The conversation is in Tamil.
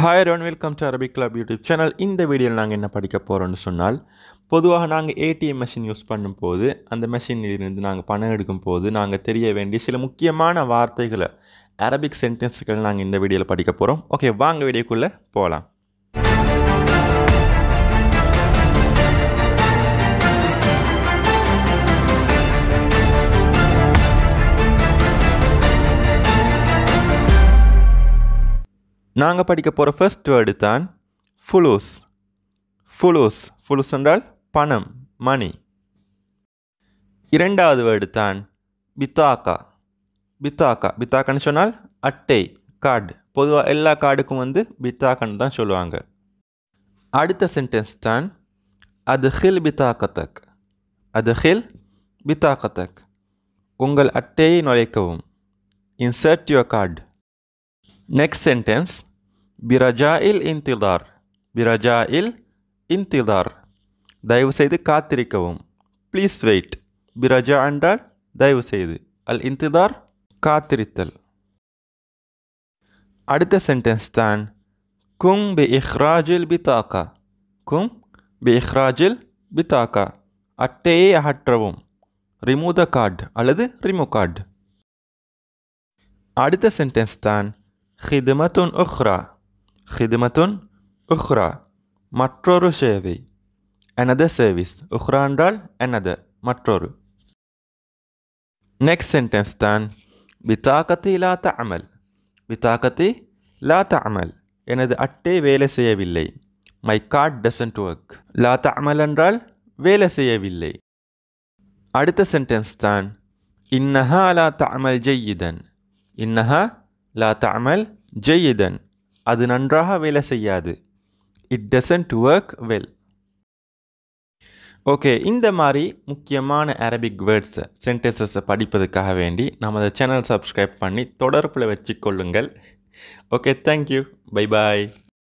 Hi Ron welcome to Arabic club YouTube channel இந்த வீடியோவில் நாங்கள் என்ன படிக்க போகிறோம்னு சொன்னால் பொதுவாக நாங்கள் ஏடிஎம் மெஷின் யூஸ் பண்ணும்போது அந்த மெஷினிலிருந்து நாங்கள் பணம் எடுக்கும் போது நாங்கள் தெரிய வேண்டிய சில முக்கியமான வார்த்தைகளை அரபிக் சென்டென்ஸுகள் நாங்கள் இந்த வீடியோவில் படிக்க போகிறோம் ஓகே வாங்க வீடியோக்குள்ளே போகலாம் நாங்கள் படிக்க போகிற ஃபர்ஸ்ட் வேர்டு தான் ஃபுலூஸ் ஃபுலூஸ் ஃபுலூஸ் என்றால் பணம் மணி இரண்டாவது வேர்டு தான் பித்தாக்கா பித்தாக்கா பித்தாக்கான்னு சொன்னால் அட்டை கார்டு பொதுவாக எல்லா கார்டுக்கும் வந்து பித்தாக்கன்னு தான் சொல்லுவாங்க அடுத்த சென்டென்ஸ் தான் அது ஹில் பித்தாக்கத்தக் அது ஹில் பித்தாக்கத்தக் உங்கள் அட்டையை நுழைக்கவும் insert your card Next sentence. Biraja'il intidar. Biraja'il intidar. தயவு செய்து காத்திருக்கவும் ப்ளீஸ் வெயிட் பிரஜா என்றால் தயவுசெய்து அல் இன்திதார் காத்திருத்தல் அடுத்த சென்டென்ஸ் தான் குங் பி இஹ்ராஜில் பிதாக்கா குங் பி இஹ்ராஜில் பிதாக்கா அட்டையை அகற்றவும் ரிமூவ் த கார்டு அல்லது ரிமூ கார்டு அடுத்த சென்டென்ஸ் தான் خدمة أخرى خدمة أخرى மற்றொரு சேவை another service أخرى أندال another مطرور next sentence تان بطاقتي لا تعمل بطاقتي لا تعمل எனது அட்டை வேலை செய்யவில்லை மை கார்ட் டசன்ட் ஒர்க் லா தமல் என்றால் வேலை செய்யவில்லை அடுத்த சென்டென்ஸ் தான் இன்னஹா லா தமல் ஜெய்யிதன் இன்னஹா லா தமல் ஜெயிதன் அது நன்றாக வேலை செய்யாது it doesn't work well okay இந்த மாதிரி முக்கியமான அரபிக் வேர்ட்ஸை சென்டென்சஸை படிப்பதுக்காக வேண்டி நமது சேனல் சப்ஸ்கிரைப் பண்ணி தொடர்பில் வச்சுக்கொள்ளுங்கள் ஓகே தேங்க்யூ பை பாய்